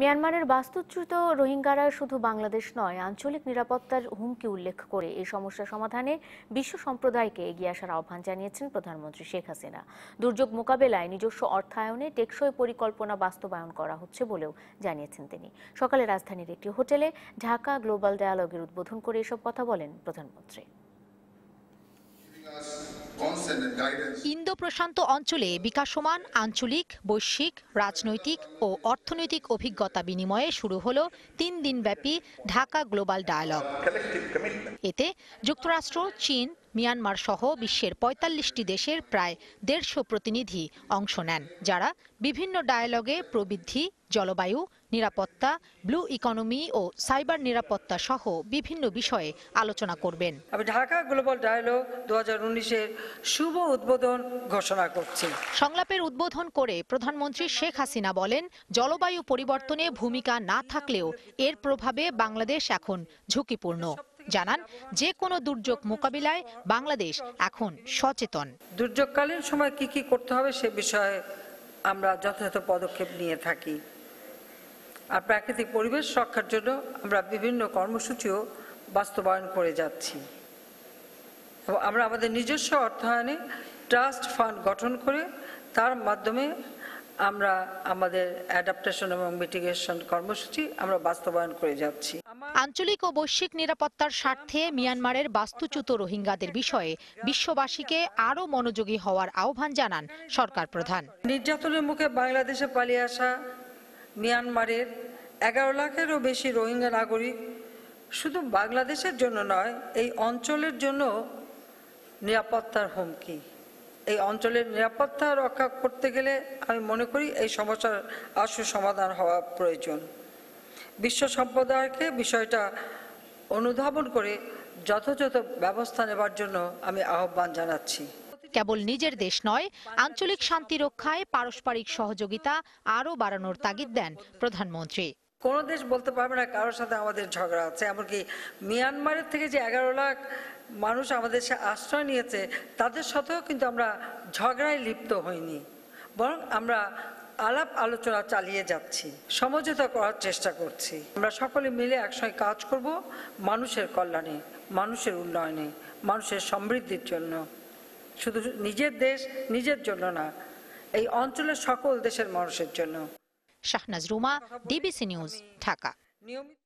মিয়ানমারের বাস্তুচ্যুত রোহিঙ্গারা শুধু বাংলাদেশ নয় আঞ্চলিক নিরাপত্তার হুমকি উল্লেখ করে এই সমস্যা সমাধানে বিশ্ব সম্প্রদায়কে এগিয়ে আসার আহ্বান জানিয়েছেন প্রধানমন্ত্রী শেখ হাসিনা দুর্যোগ মোকাবেলায় নিজস্ব অর্থায়নে টেকসই পরিকল্পনা বাস্তবায়ন করা হচ্ছে বলেও জানিয়েছেন তিনি সকালে রাজধানীর একটি হোটেলে ঢাকা গ্লোবাল ডায়ালগের উদ্বোধন করে এসব কথা বলেন প্রধানমন্ত্রী ইন্দো প্রশান্ত অঞ্চলে বিকাশমান আঞ্চলিক বৈশ্বিক রাজনৈতিক ও অর্থনৈতিক অভিজ্ঞতা বিনিময়ে শুরু হল তিন দিনব্যাপী ঢাকা গ্লোবাল ডায়ালগ এতে যুক্তরাষ্ট্র চীন মিয়ানমার সহ বিশ্বের পঁয়তাল্লিশটি দেশের প্রায় দেড়শো প্রতিনিধি অংশ নেন যারা বিভিন্ন ডায়ালগে প্রবৃদ্ধি জলবায়ু নিরাপত্তা ব্লু ইকোনমি ও সাইবার নিরাপত্তা সহ বিভিন্ন বিষয়ে আলোচনা করবেন আমি ঢাকা গ্লোবাল ডায়ালগ দু হাজার শুভ উদ্বোধন ঘোষণা করছি সংলাপের উদ্বোধন করে প্রধানমন্ত্রী শেখ হাসিনা বলেন জলবায়ু পরিবর্তনে ভূমিকা না থাকলেও এর প্রভাবে বাংলাদেশ এখন ঝুঁকিপূর্ণ জানান যে কোনো দুর্যোগ মোকাবিলায় বাংলাদেশ এখন সচেতন দুর্যোগকালীন সময় কি কি করতে হবে সে বিষয়ে আমরা যথাযথ পদক্ষেপ নিয়ে থাকি আর প্রাকৃতিক পরিবেশ রক্ষার জন্য আমরা বিভিন্ন কর্মসূচিও বাস্তবায়ন করে যাচ্ছি আমরা আমাদের নিজস্ব অর্থায়নে ট্রাস্ট ফান্ড গঠন করে তার মাধ্যমে আমরা আমাদের অ্যাডাপ্টেশন এবং মিটিগেশন কর্মসূচি আমরা বাস্তবায়ন করে যাচ্ছি আঞ্চলিক ও বৈশ্বিক নিরাপত্তার স্বার্থে মিয়ানমারের বাস্তুচ্যুত রোহিঙ্গাদের বিষয়ে বিশ্ববাসীকে আরও মনোযোগী হওয়ার আহ্বান জানান সরকার প্রধান নির্যাতনের মুখে বাংলাদেশে পালিয়ে আসা মিয়ানমারের এগারো লাখেরও বেশি রোহিঙ্গা নাগরিক শুধু বাংলাদেশের জন্য নয় এই অঞ্চলের জন্য নিরাপত্তার হুমকি এই অঞ্চলের নিরাপত্তা রক্ষা করতে গেলে আমি মনে করি এই সমস্যার আসু সমাধান হওয়া প্রয়োজন বিশ্ব সম্প্রদায়কে বিষয়টা অনুধাবন করে যথাযথ ব্যবস্থা নেবার জন্য আমি আহ্বান জানাচ্ছি কেবল নিজের দেশ নয় আঞ্চলিক শান্তি রক্ষায় পারস্পরিক সহযোগিতা আরও বাড়ানোর তাগিদ দেন প্রধানমন্ত্রী কোন দেশ বলতে পারবে না কারোর সাথে আমাদের ঝগড়া আছে এমনকি মিয়ানমারের থেকে যে এগারো লাখ মানুষ আমাদের আশ্রয় নিয়েছে তাদের সাথেও কিন্তু আমরা ঝগড়ায় লিপ্ত হইনি বরং আমরা আলাপ আলোচনা চালিয়ে যাচ্ছি সমঝোতা করার চেষ্টা করছি আমরা সকলে মিলে একসঙ্গে কাজ করব মানুষের কল্যাণে মানুষের উন্নয়নে মানুষের সমৃদ্ধির জন্য শুধু নিজের দেশ নিজের জন্য না এই অঞ্চলের সকল দেশের মানুষের জন্য শাহনাজ রুমা ডিবিসি নিউজ ঢাকা নিয়মিত